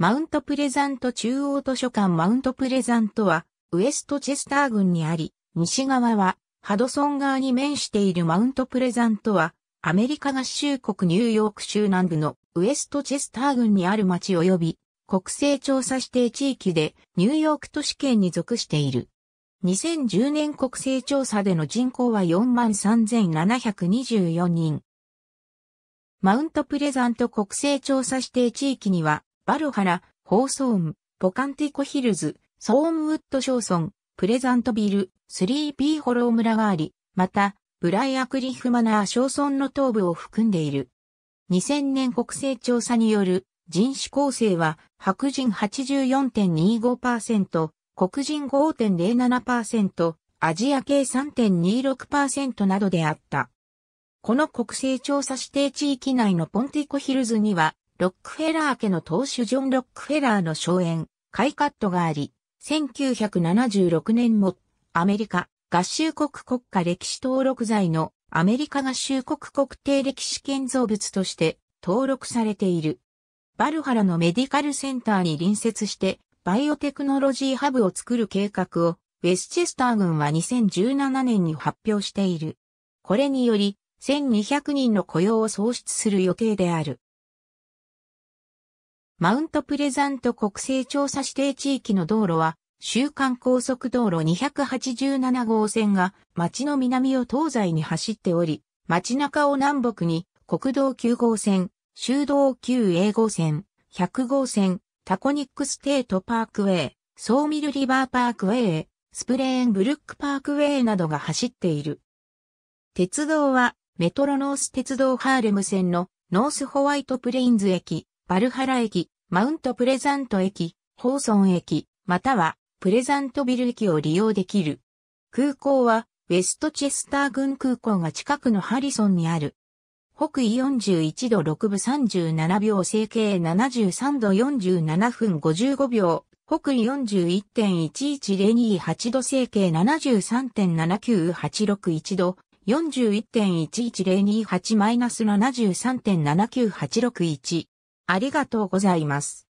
マウントプレザント中央図書館マウントプレザントは、ウエストチェスター郡にあり、西側は、ハドソン側に面しているマウントプレザントは、アメリカ合衆国ニューヨーク州南部のウエストチェスター郡にある町及び、国勢調査指定地域でニューヨーク都市圏に属している。2010年国勢調査での人口は43,724人。マウントプレザント国勢調査指定地域にはバルハラ、ホーソーン、ポカンティコヒルズ、ソーンウッドショーソン、プレザントビル、スリーピーホロー村があり、また、ブライアクリフマナー小村の東部を含んでいる。2000年国勢調査による人種構成は白人84.25%、黒人5.07%、アジア系3.26%などであった。この国勢調査指定地域内のポンティコヒルズにはロックフェラー家の当主ジョン・ロックフェラーの荘園、カイカットがあり、1976年も、アメリカ合衆国国家歴史登録財のアメリカ合衆国国定歴史建造物として登録されている。バルハラのメディカルセンターに隣接してバイオテクノロジーハブを作る計画をウェスチェスター軍は2017年に発表している。これにより1200人の雇用を創出する予定である。マウントプレザント国勢調査指定地域の道路は、週間高速道路287号線が町の南を東西に走っており、町中を南北に国道9号線、修道 9A 号線、100号線、タコニックステートパークウェイ、ソーミルリバーパークウェイ、スプレーンブルックパークウェイなどが走っている。鉄道はメトロノース鉄道ハーレム線のノースホワイトプレインズ駅、バルハラ駅、マウントプレザント駅、ホーソン駅、またはプレザントビル駅を利用できる。空港は、ウェストチェスター郡空港が近くのハリソンにある。北緯41度6分37秒、整形73度47分55秒、北緯41.1102.8度、整形73.79861度、41.1102.8-73.79861ありがとうございます。